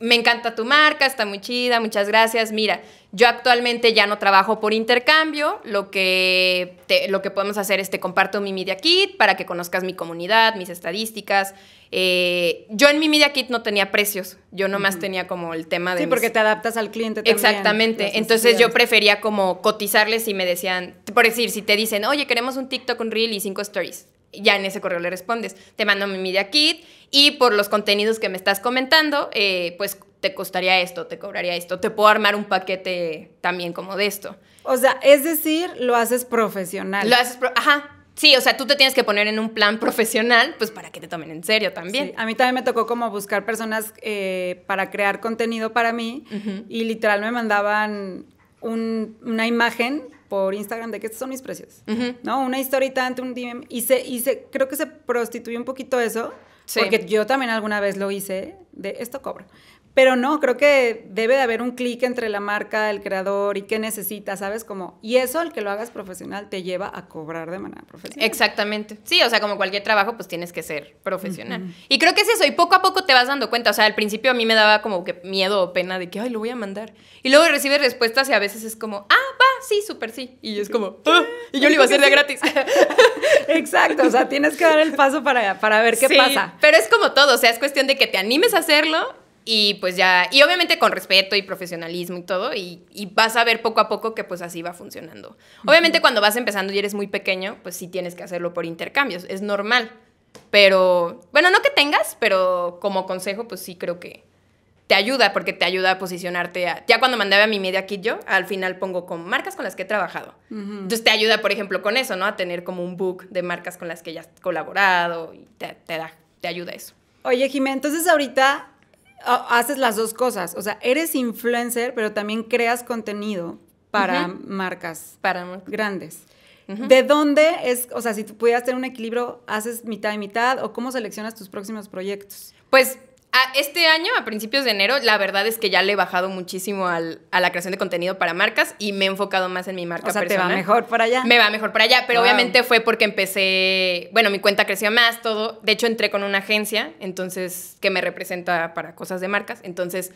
B: me encanta tu marca, está muy chida, muchas gracias. Mira, yo actualmente ya no trabajo por intercambio, lo que, lo que podemos hacer es te comparto mi Media Kit para que conozcas mi comunidad, mis estadísticas. Eh, yo en mi Media Kit no tenía precios, yo nomás tenía como el tema de... Sí, porque te adaptas al cliente también. Exactamente, entonces yo prefería como cotizarles y me decían, por decir, si te dicen, oye, queremos un TikTok, un Reel y cinco stories, ya en ese correo le respondes. Te mando mi media kit y por los contenidos que me estás comentando, eh, pues te costaría esto, te cobraría esto, te puedo armar un paquete también como
A: de esto. O sea, es decir, lo haces profesional. Lo haces, pro ajá. Sí, o sea, tú te tienes que poner en un plan profesional, pues para que te tomen en serio también. a mí también me tocó como buscar personas eh, para crear contenido para mí y literal me mandaban una imagen por Instagram de que estos son mis precios, ¿no? Una historita ante un DM, y, se, y creo que se prostituye un poquito eso, porque yo también alguna vez lo hice, de esto cobro. Pero no, creo que debe de haber un clic entre la marca, el creador y qué necesita, ¿sabes? Como, y eso, el que lo hagas profesional, te lleva a cobrar de manera profesional. Exactamente. Sí, o sea, como cualquier trabajo, pues tienes que ser profesional. Y creo que es eso, y poco a poco te vas dando cuenta. O sea, al
B: principio a mí me daba como que miedo o pena de que, ay, lo voy a mandar. Y luego recibes respuestas y a veces es como, ah, va, sí, súper sí. Y es como,
A: ah, y yo lo iba a hacer de gratis. Exacto, o sea, tienes que dar el paso para, para ver qué sí, pasa.
B: Pero es como todo, o sea, es cuestión de que te animes a hacerlo y pues ya, y obviamente con respeto y profesionalismo y todo, y, y, vas a ver poco a poco que pues así va funcionando. Obviamente cuando vas empezando y eres muy pequeño, pues sí tienes que hacerlo por intercambios, es normal. Pero, bueno, no que tengas, pero como consejo, pues sí creo que te ayuda, porque te ayuda a posicionarte. ya cuando mandaba mi media kit yo, al final pongo con marcas con las que he trabajado. Entonces te ayuda, por ejemplo, con eso, ¿no? A tener como un book de marcas con las
A: que ya has colaborado y te, te da, te ayuda eso. Oye, Jimé, entonces ahorita haces las dos cosas. O sea, eres influencer, pero también creas contenido para marcas para... grandes. ¿De dónde es, o sea, si tú pudieras tener un equilibrio, haces mitad y mitad o cómo seleccionas tus próximos proyectos? Pues este
B: año, a principios de enero, la verdad es que ya le he bajado muchísimo a la creación de contenido para marcas y me he enfocado más en mi marca o sea, ¿Te va mejor por allá? Me va mejor para allá, pero obviamente fue porque empecé, bueno, mi cuenta creció más, todo. De hecho, entré con una agencia, entonces, que me representa para cosas de marcas. Entonces,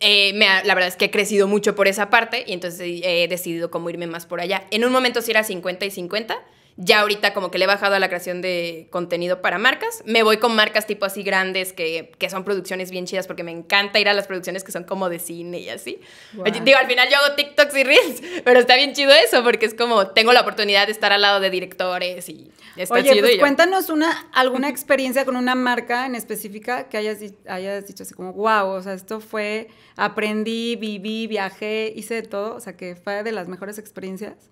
B: eh, la verdad es que he crecido mucho por esa parte y entonces eh, he decidido cómo irme más por allá. En un momento sí era 50 y 50 ya ahorita como que le he bajado a la creación de contenido para marcas. Me voy con marcas tipo así grandes que, son producciones bien chidas porque me encanta ir a las producciones que son como de cine y así. Digo, al final yo hago TikToks y Reels, pero está bien chido eso porque es como tengo la oportunidad de estar al lado de directores y está Oye, Pues y
A: cuéntanos una, alguna experiencia con una marca en específica que hayas, hayas dicho así como, wow, o sea, esto fue, aprendí, viví, viajé, hice de todo, o sea, que fue de las mejores experiencias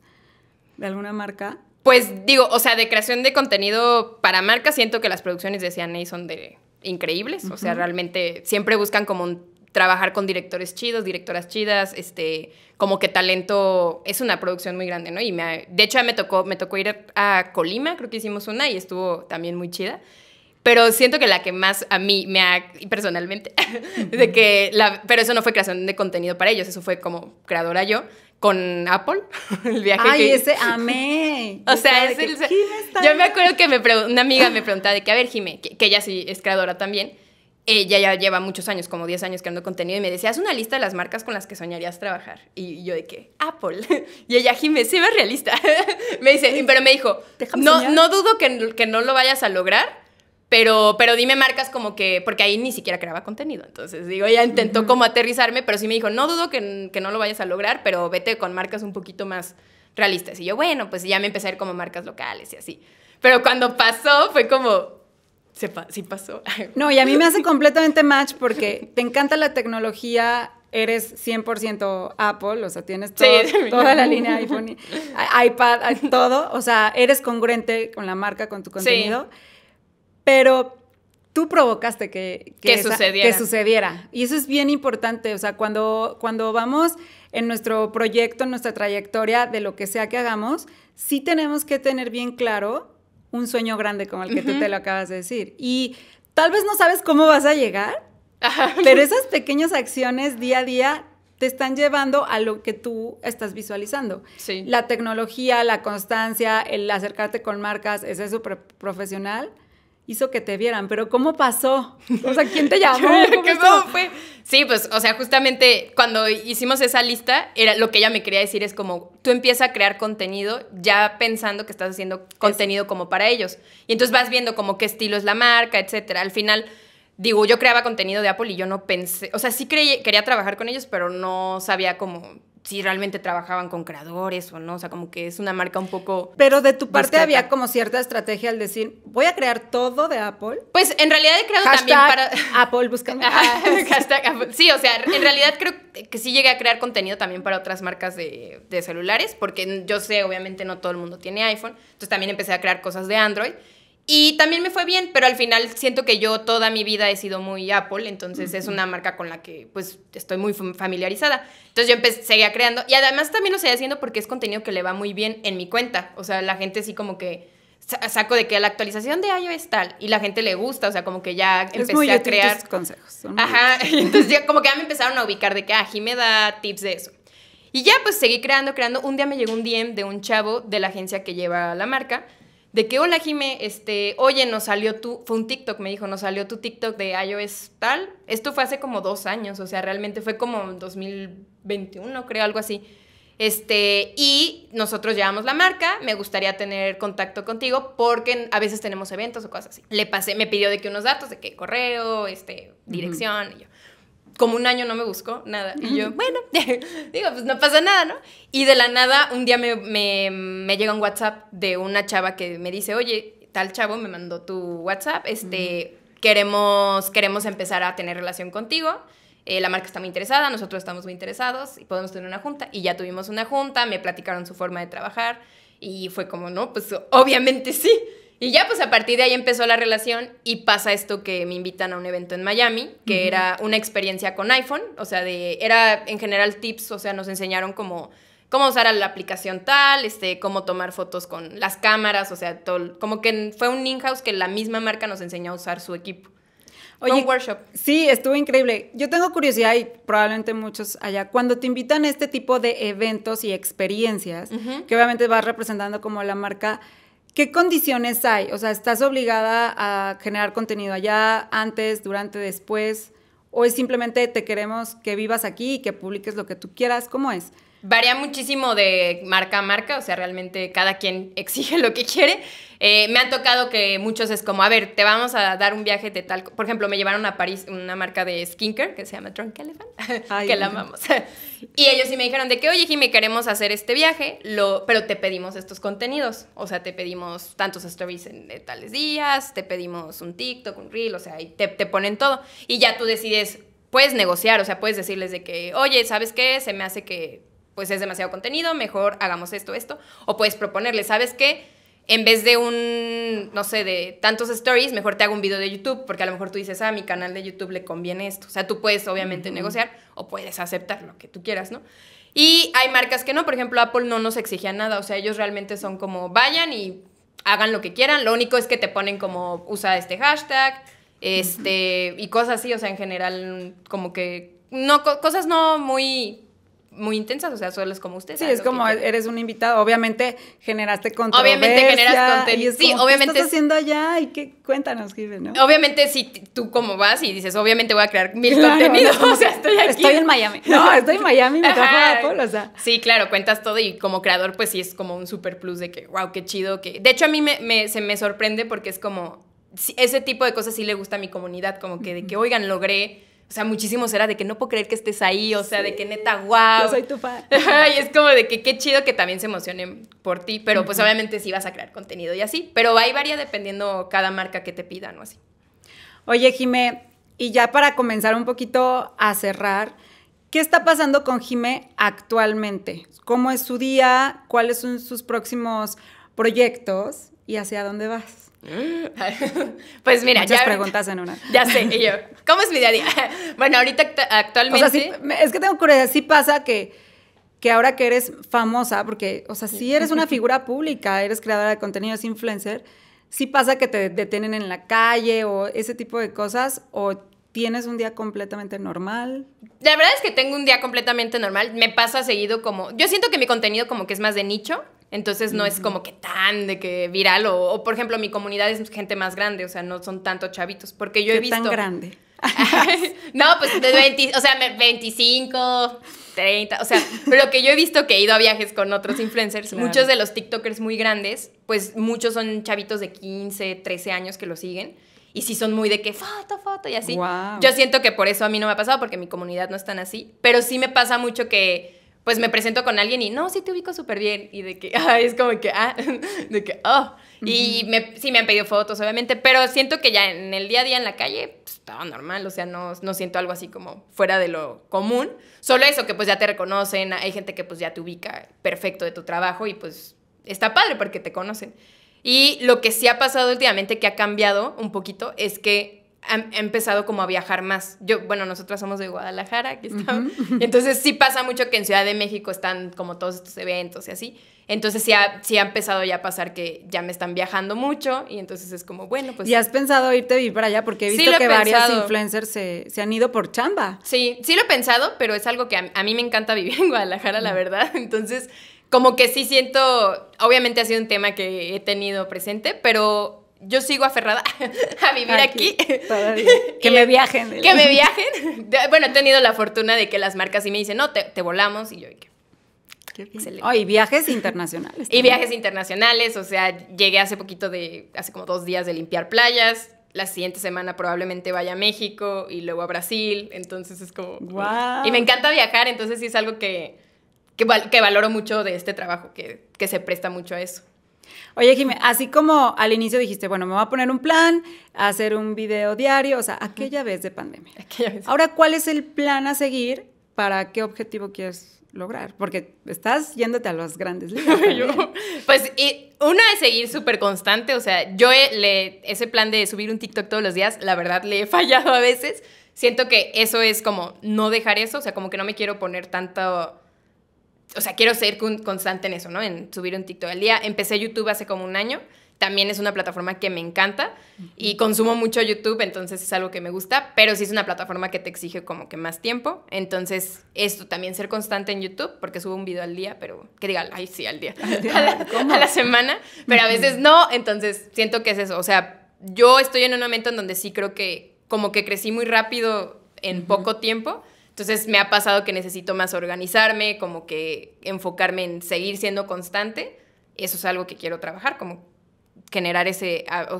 A: de alguna marca. Pues digo, o sea, de creación de
B: contenido para marca siento que las producciones de CNA son de increíbles. O sea, realmente siempre buscan como trabajar con directores chidos, directoras chidas, este, como que talento, es una producción muy grande, ¿no? Y de hecho me tocó, me tocó ir a Colima, creo que hicimos una y estuvo también muy chida. Pero siento que la que más a mí me ha, personalmente, de que la, pero eso no fue creación de contenido para ellos, eso fue como creadora yo,
A: con Apple,
B: el viaje Ay, ese
A: amé. o sea, es yo
B: me acuerdo que me una amiga me preguntaba de que, a ver, Jime, que, ella sí es creadora también, ella ya lleva muchos años, como 10 años creando contenido, y me decía, haz una lista de las marcas con las que soñarías trabajar. Y yo de que, Apple. Y ella, Jimé, sí, más realista. me dice, pero me dijo, no, no dudo que, que no lo vayas a lograr, pero, dime marcas como que, porque ahí ni siquiera creaba contenido. Entonces, digo, ella intentó como aterrizarme, pero sí me dijo, no dudo que, no lo vayas a lograr, pero vete con marcas un poquito más realistas. Y yo, bueno, pues ya me empecé a ir como marcas locales y así. Pero cuando
A: pasó, fue como, se sí pasó. no, y a mí me hace completamente match porque te encanta la tecnología, eres 100% Apple, o sea, tienes toda la línea iPhone, iPad, todo, o sea, eres congruente con la marca, con tu contenido. Sí pero tú provocaste que, que, sucediera. Y eso es bien importante, o sea, cuando, cuando vamos en nuestro proyecto, en nuestra trayectoria, de lo que sea que hagamos, sí tenemos que tener bien claro un sueño grande como el que tú te lo acabas de decir. Y tal vez no sabes cómo vas a llegar, pero esas pequeñas acciones día a día te están llevando a lo que tú estás visualizando. Sí. La tecnología, la constancia, el acercarte con marcas, ese es súper profesional hizo que te vieran, pero ¿cómo pasó? O sea, ¿quién te llamó?
B: ¿Cómo, Sí, pues, o sea, justamente cuando hicimos esa lista, era lo que ella me quería decir es como, tú empiezas a crear contenido ya pensando que estás haciendo contenido como para ellos. Y entonces vas viendo como qué estilo es la marca, etcétera. Al final, digo, yo creaba contenido de Apple y yo no pensé, o sea, sí quería trabajar con ellos, pero no sabía cómo si realmente trabajaban
A: con creadores o no, o sea, como que es una marca un poco... Pero de tu parte había como cierta estrategia al decir, voy a crear todo de Apple. Pues en realidad he creado también para... Apple buscando.
B: Sí, o sea, en realidad creo que sí llegué a crear contenido también para otras marcas de, de celulares, porque yo sé, obviamente no todo el mundo tiene iPhone, entonces también empecé a crear cosas de Android y también me fue bien, pero al final siento que yo toda mi vida he sido muy Apple, entonces es una marca con la que pues estoy muy familiarizada. Entonces yo empecé, seguía creando y además también lo seguía haciendo porque es contenido que le va muy bien en mi cuenta. O sea, la gente sí como que saco de que la actualización de iOS tal y la gente le gusta, o sea, como que ya empecé a crear consejos. Ajá, entonces ya como que ya me empezaron a ubicar de que ah, me da tips de eso. Y ya pues seguí creando, creando. Un día me llegó un DM de un chavo de la agencia que lleva la marca de que, hola Jime, este, oye, nos salió tu, fue un TikTok, me dijo, nos salió tu TikTok de iOS tal. Esto fue hace como dos años, o sea, realmente fue como 2021, creo, algo así. Este, y nosotros llevamos la marca, me gustaría tener contacto contigo porque a veces tenemos eventos o cosas así. Le pasé, me pidió de que unos datos, de qué correo, este, dirección, y yo como un año no me buscó, nada. Y yo, bueno, digo, pues no pasa nada, ¿no? Y de la nada, un día me, llega un WhatsApp de una chava que me dice, oye, tal chavo me mandó tu WhatsApp, este, queremos, queremos empezar a tener relación contigo. Eh, la marca está muy interesada, nosotros estamos muy interesados y podemos tener una junta. Y ya tuvimos una junta, me platicaron su forma de trabajar y fue como, no, pues obviamente sí. Y ya pues a partir de ahí empezó la relación y pasa esto que me invitan a un evento en Miami, que era una experiencia con iPhone, o sea, de, era en general tips, o sea, nos enseñaron cómo usar la aplicación tal, este, cómo tomar fotos con las cámaras, o sea, todo, como que fue un in-house que la misma marca nos enseñó a usar su equipo.
A: un workshop. Sí, estuvo increíble. Yo tengo curiosidad y probablemente muchos allá. Cuando te invitan a este tipo de eventos y experiencias, que obviamente vas representando como la marca, ¿Qué condiciones hay? O sea, ¿estás obligada a generar contenido allá antes, durante, después? ¿O es simplemente te queremos que vivas aquí y que publiques lo que tú quieras? ¿Cómo es? Varía muchísimo de marca a
B: marca, o sea, realmente cada quien exige lo que quiere. Eh, me han tocado que muchos es como, a ver, te vamos a dar un viaje de tal. Por ejemplo, me llevaron a París una marca de skincare que se llama Drunk Elephant, que la amamos. y ellos sí me dijeron de que, oye, Jimmy, queremos hacer este viaje, lo, pero te pedimos estos contenidos. O sea, te pedimos tantos stories en, tales días, te pedimos un TikTok, un reel, o sea, y te, te ponen todo. Y ya tú decides, puedes negociar, o sea, puedes decirles de que, oye, ¿sabes qué? Se me hace que pues es demasiado contenido, mejor hagamos esto, esto. O puedes proponerle, ¿sabes qué? en vez de un, no sé, de tantos stories, mejor te hago un video de YouTube, porque a lo mejor tú dices, ah, mi canal de YouTube le conviene esto. O sea, tú puedes obviamente negociar o puedes aceptar lo que tú quieras, ¿no? Y hay marcas que no, por ejemplo, Apple no nos exigía nada, o sea, ellos realmente son como, vayan y hagan lo que quieran, lo único es que te ponen como, usa este hashtag, este, y cosas así, o sea, en general, como que, no,
A: cosas no muy muy intensas, o sea, solo es como usted. Sí, es como eres un invitado, obviamente generaste contenido. Obviamente generas contenido. Sí, obviamente. ¿Qué estás haciendo allá y qué cuéntanos, Given, ¿no? Obviamente si tú como vas y dices, obviamente voy a crear mil contenidos, o sea, estoy aquí. Estoy en Miami. No, estoy en Miami, me toca
B: Sí, claro, cuentas todo y como creador pues sí es como un super plus de que, wow, qué chido, que de hecho a mí se me sorprende porque es como ese tipo de cosas sí le gusta a mi comunidad, como que de que, oigan, logré o sea, muchísimos era de que no puedo creer que estés ahí, o sea, de que neta, wow. Yo soy
A: tu fan. y
B: es como de que qué chido que también se emocionen por ti, pero pues obviamente sí vas a crear contenido y así, pero ahí varía
A: dependiendo cada marca que te pidan o así. Oye, Jime, y ya para comenzar un poquito a cerrar, ¿qué está pasando con Jime actualmente? ¿Cómo es su día? ¿Cuáles son sus próximos proyectos? ¿Y hacia dónde vas? Pues mira, Muchas ya preguntas en una. Ya sé, y yo, ¿cómo es mi día a día?
B: Bueno, ahorita actualmente.
A: es que tengo curiosidad, sí pasa que, que ahora que eres famosa, porque, o sea, sí eres una figura pública, eres creadora de contenido, es influencer, sí pasa que te detienen en la calle o ese tipo de cosas, o ¿Tienes un día completamente normal?
B: La verdad es que tengo un día completamente normal. Me pasa seguido como... Yo siento que mi contenido como que es más de nicho. Entonces no es como que tan de que viral o, por ejemplo mi comunidad es gente más grande, o sea, no son tanto chavitos, porque yo he visto... tan grande? no, pues de o sea, 25, 30, o sea, pero lo que yo he visto que he ido a viajes con otros influencers, muchos de los TikTokers muy grandes, pues muchos son chavitos de 15, 13 años que lo siguen. Y sí son muy de que foto, foto y así. Yo siento que por eso a mí no me ha pasado, porque mi comunidad no es tan así. Pero sí me pasa mucho que pues me presento con alguien y no, sí te ubico súper bien. Y de que, ah, es como que, ah, de que, oh. Y sí me han pedido fotos, obviamente, pero siento que ya en el día a día en la calle pues, estaba normal, o sea, no, no siento algo así como fuera de lo común. Solo eso, que pues ya te reconocen, hay gente que pues ya te ubica perfecto de tu trabajo y pues está padre porque te conocen. Y lo que sí ha pasado últimamente que ha cambiado un poquito es que he empezado como a viajar más. Yo, bueno, nosotras somos de Guadalajara, aquí estamos, entonces sí pasa mucho que en Ciudad de México están como todos estos eventos y así. Entonces sí ha, sí ha empezado ya a pasar que ya me están viajando mucho y entonces es como, bueno, pues... ¿Y has
A: pensado irte a vivir para allá? Porque he visto que varias influencers se, han ido por chamba.
B: Sí, sí lo he pensado, pero es algo que a mí me encanta vivir en Guadalajara, la verdad. Entonces, como que sí siento, obviamente ha sido un tema que he tenido presente, pero yo sigo aferrada a vivir aquí.
A: Que me eh, viajen. Que me
B: viajen. Bueno, he tenido la fortuna de que las marcas sí me dicen, no, te, volamos. Y yo,
A: Qué Excelente. y viajes internacionales. Y viajes
B: internacionales, o sea, llegué hace poquito de, hace como dos días de limpiar playas, la siguiente semana probablemente vaya a México y luego a Brasil, entonces es como... Wow. Y me encanta viajar, entonces sí es algo que, que, que valoro mucho
A: de este trabajo, que se presta mucho a eso. Oye, Jimé, así como al inicio dijiste, bueno, me voy a poner un plan, hacer un video diario, o sea, aquella vez de pandemia. Aquella vez. Ahora, ¿cuál es el plan a seguir? ¿Para qué objetivo quieres lograr? Porque estás yéndote a los grandes pues y una es seguir súper constante, o sea, yo eh,
B: le, ese plan de subir un TikTok todos los días, la verdad le he fallado a veces. Siento que eso es como no dejar eso, o sea, como que no me quiero poner tanto o sea, quiero ser constante en eso, ¿no? En subir un TikTok al día. Empecé YouTube hace como un año. También es una plataforma que me encanta y consumo mucho YouTube, entonces es algo que me gusta, pero sí es una plataforma que te exige como que más tiempo. Entonces, esto también ser constante en YouTube, porque subo un video al día, pero que diga, ay, sí, al día, A, la, semana, pero a veces no, entonces siento que es eso. O sea, yo estoy en un momento en donde sí creo que como que crecí muy rápido en poco tiempo entonces me ha pasado que necesito más organizarme, como que enfocarme en seguir siendo constante. Eso es algo que quiero trabajar, como generar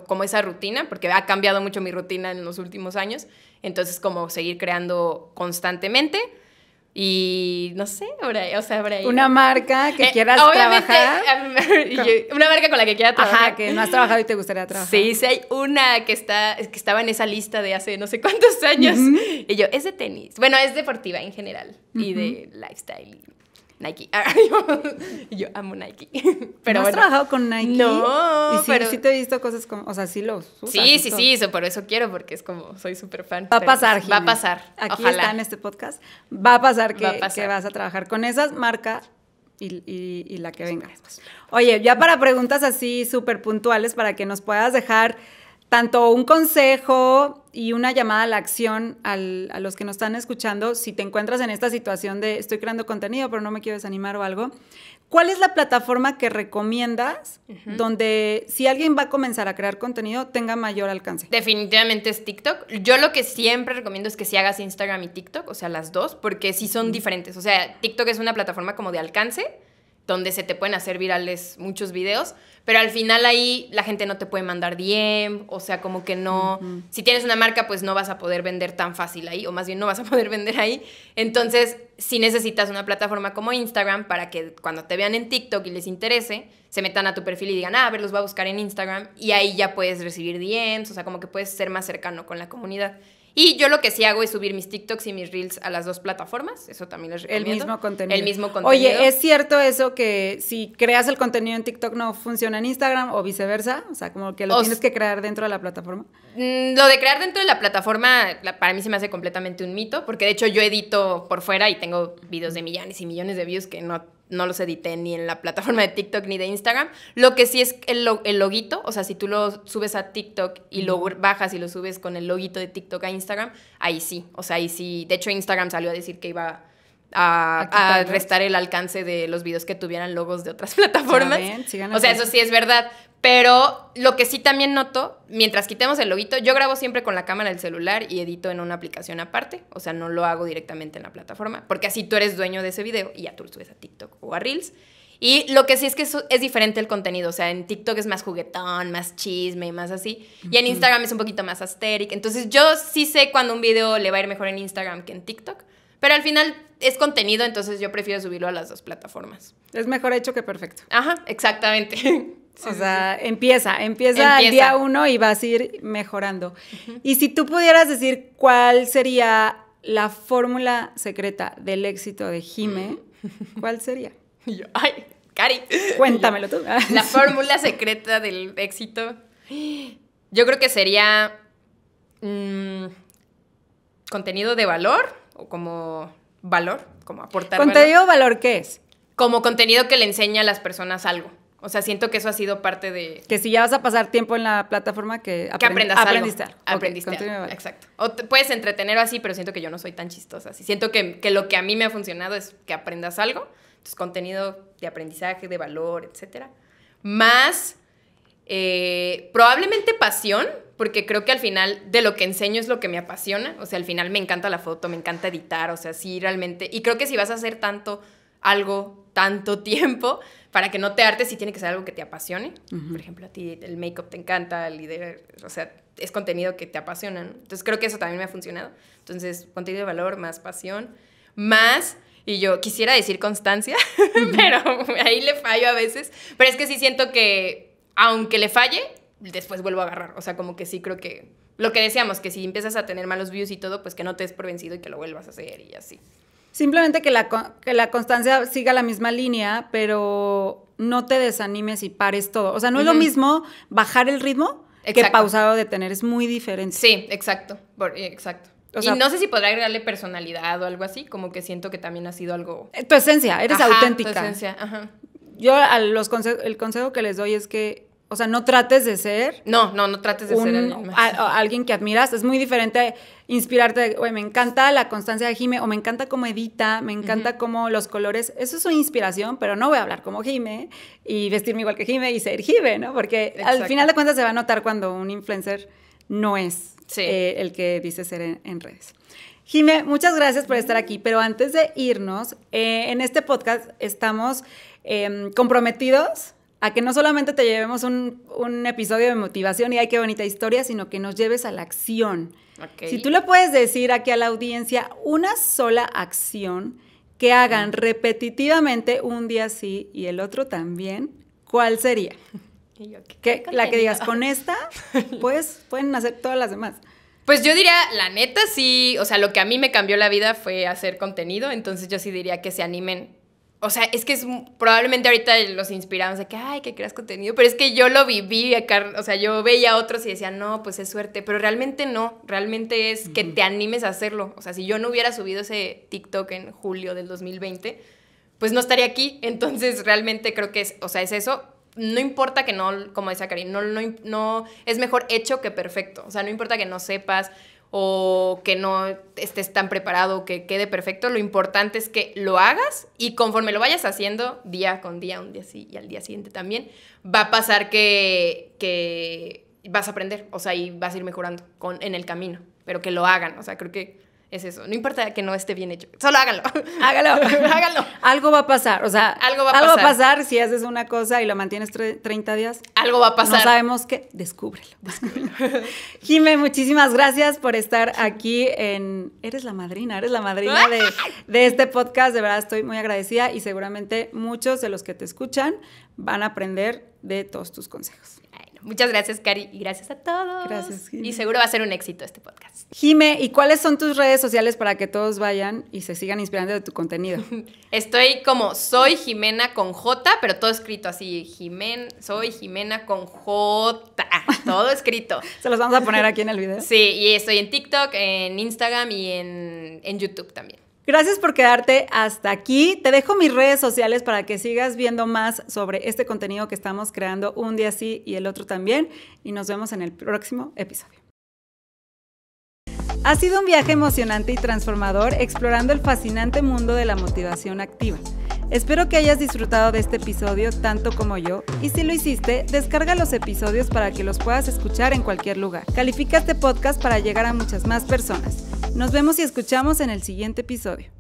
B: como esa rutina, porque ha cambiado mucho mi rutina en los últimos años. Entonces como seguir creando constantemente. Y no sé, habrá o sea, Una
A: marca que eh, quieras trabajar.
B: una marca con la que quiera trabajar. Ajá, que no has trabajado y te gustaría trabajar. Sí, sí, hay una que, está, que estaba en esa lista de hace no sé cuántos años. Y yo, es de tenis. Bueno, es deportiva en general y de lifestyle.
A: Nike. yo amo Nike.
B: Pero has trabajado
A: con Nike? No, pero... sí te he visto cosas como, o sea, sí los Sí, sí, sí, eso, por eso quiero, porque es como, soy súper fan. Va a pasar, Va a pasar, Aquí está en este podcast. Va a pasar que, vas a trabajar con esas marcas y, y la que venga. Oye, ya para preguntas así súper puntuales, para que nos puedas dejar tanto un consejo y una llamada a la acción a los que nos están escuchando, si te encuentras en esta situación de estoy creando contenido pero no me quiero desanimar o algo, ¿cuál es la plataforma que recomiendas donde si alguien va a comenzar a crear contenido tenga mayor alcance? Definitivamente es TikTok. Yo lo que siempre recomiendo es que si hagas Instagram
B: y TikTok, o sea, las dos, porque sí son diferentes. O sea, TikTok es una plataforma como de alcance, donde se te pueden hacer virales muchos videos pero al final ahí la gente no te puede mandar DM, o sea, como que no, si tienes una marca, pues no vas a poder vender tan fácil ahí, o más bien no vas a poder vender ahí. Entonces, si necesitas una plataforma como Instagram para que cuando te vean en TikTok y les interese, se metan a tu perfil y digan, ah, a ver, los voy a buscar en Instagram, y ahí ya puedes recibir DMs, o sea, como que puedes ser más cercano con la comunidad. Y yo lo que sí hago es subir mis TikToks y mis Reels a las dos plataformas. Eso también les recomiendo. El mismo contenido. El mismo Oye, ¿es
A: cierto eso que si creas el contenido en TikTok no funciona en Instagram o viceversa? O sea, como que lo tienes que crear dentro de la plataforma.
B: Mm, lo de crear dentro de la plataforma para mí se me hace completamente un mito, porque de hecho yo edito por fuera y tengo videos de millones y millones de views que no no los edité ni en la plataforma de TikTok ni de Instagram. Lo que sí es el, el loguito, o sea, si tú lo subes a TikTok y lo bajas y lo subes con el loguito de TikTok a Instagram, ahí sí, o sea, ahí sí. De hecho, Instagram salió a decir que iba a, restar el alcance de los videos que tuvieran logos de otras plataformas. o sea, eso sí es verdad, pero lo que sí también noto, mientras quitemos el loguito, yo grabo siempre con la cámara del celular y edito en una aplicación aparte, o sea, no lo hago directamente en la plataforma, porque así tú eres dueño de ese video y ya tú lo subes a TikTok o a Reels. Y lo que sí es que es diferente el contenido, o sea, en TikTok es más juguetón, más chisme, más así, y en Instagram es un poquito más asteric. Entonces yo sí sé cuando un video le va a ir mejor en Instagram que en TikTok, pero al final es contenido, entonces yo prefiero subirlo a las dos plataformas.
A: Es mejor hecho que perfecto. Ajá, exactamente. o sea, empieza, empieza, el día uno y vas a ir mejorando. Y si tú pudieras decir cuál sería la fórmula secreta del éxito de Jime, mm. ¿cuál sería? Yo, ay, Cari. Cuéntamelo tú. La fórmula
B: secreta del éxito. Yo creo que sería mm, contenido de valor o como valor, como aportar. ¿Contenido
A: de valor qué es?
B: Como contenido que le enseña a las personas algo. O sea, siento que eso ha sido parte de...
A: Que si ya vas a pasar tiempo en la plataforma, que, aprendas Algo. Aprendiste. Exacto.
B: puedes entretener así, pero siento que yo no soy tan chistosa. Siento que, lo que a mí me ha funcionado es que aprendas algo. Entonces, contenido de aprendizaje, de valor, etcétera. Más eh, probablemente pasión, porque creo que al final de lo que enseño es lo que me apasiona. O sea, al final me encanta la foto, me encanta editar. O sea, sí, realmente... Y creo que si vas a hacer tanto algo tanto tiempo para que no te hartes y tiene que ser algo que te apasione. Por ejemplo, a ti el make-up te encanta, el líder, o sea, es contenido que te apasiona. Entonces creo que eso también me ha funcionado. Entonces, contenido de valor, más pasión, más... Y yo quisiera decir constancia, pero ahí le fallo a veces. Pero es que sí siento que, aunque le falle, después vuelvo a agarrar. O sea, como que sí creo que lo que decíamos, que si empiezas a tener malos views y todo, pues que no te des por vencido y que lo vuelvas a hacer y así.
A: Simplemente que la, que la constancia siga la misma línea, pero no te desanimes y pares todo. O sea, no es lo mismo bajar el ritmo que que pausado detener, es muy diferente. Sí, exacto, eh, exacto. y no sé si
B: podrá agregarle personalidad o algo así, como que siento que también ha sido algo... Eh, tu esencia, eres auténtica. Tu esencia,
A: ajá. Yo a los el consejo que les doy es que o sea, no trates de ser. No, no, no trates de ser alguien, que admiras. Es muy diferente inspirarte. me encanta la constancia de Jime, o me encanta cómo edita, me encanta cómo los colores. Eso es una inspiración, pero no voy a hablar como Jime y vestirme igual que Jime y ser Jime, ¿no? Porque al final de cuentas se va a notar cuando un influencer no es eh, el que dice ser en, redes. Jime, muchas gracias por estar aquí, pero antes de irnos, eh, en este podcast estamos em, comprometidos a que no solamente te llevemos un, episodio de motivación y hay qué bonita historia, sino que nos lleves a la acción. Si tú le puedes decir aquí a la audiencia una sola acción que hagan repetitivamente un día sí y el otro también, ¿cuál sería? la que digas, con esta, pues pueden hacer todas las demás. Pues yo diría,
B: la neta sí, o sea, lo que a mí me cambió la vida fue hacer contenido, entonces yo sí diría que se animen o sea, es que es probablemente ahorita los inspiramos de que, ay, que creas contenido, pero es que yo lo viví o sea, yo veía a otros y decía, no, pues es suerte, pero realmente no, realmente es que te animes a hacerlo. O sea, si yo no hubiera subido ese TikTok en julio del 2020, pues no estaría aquí. Entonces, realmente creo que es, o sea, es eso. No importa que no, como decía Karim, no, no, no, es mejor hecho que perfecto. O sea, no importa que no sepas, o que no estés tan preparado, que quede perfecto. Lo importante es que lo hagas y conforme lo vayas haciendo, día con día, un día así y al día siguiente también, va a pasar que, que vas a aprender, o sea, y vas a ir mejorando con, en el camino, pero que lo hagan, o sea, creo que es eso. No importa
A: que no esté bien hecho. Solo hágalo Hágalo. hágalo. Algo va a pasar. O sea, algo va a, pasar. si haces una cosa y la mantienes 30 días. Algo va a pasar. No sabemos qué. Descúbrelo. Descúbrelo. Jime, muchísimas gracias por estar aquí en... Eres la madrina, eres la madrina de este podcast. De verdad, estoy muy agradecida y seguramente muchos de los que te escuchan van a aprender de todos tus consejos
B: muchas gracias, Cari, y gracias a todos. Gracias. Y
A: seguro va a ser un éxito este podcast. Jime, ¿y cuáles son tus redes sociales para que todos vayan y se sigan inspirando de tu contenido?
B: Estoy como soy Jimena con J, pero todo escrito así, Jimen, soy Jimena con J, todo escrito.
A: se los vamos a poner aquí en el video. Sí,
B: y estoy en TikTok, en Instagram y en, en
A: YouTube también. Gracias por quedarte hasta aquí. Te dejo mis redes sociales para que sigas viendo más sobre este contenido que estamos creando un día sí y el otro también. Y nos vemos en el próximo episodio. Ha sido un viaje emocionante y transformador explorando el fascinante mundo de la motivación activa. Espero que hayas disfrutado de este episodio tanto como yo y si lo hiciste, descarga los episodios para que los puedas escuchar en cualquier lugar. Califica este podcast para llegar a muchas más personas. Nos vemos y escuchamos en el siguiente episodio.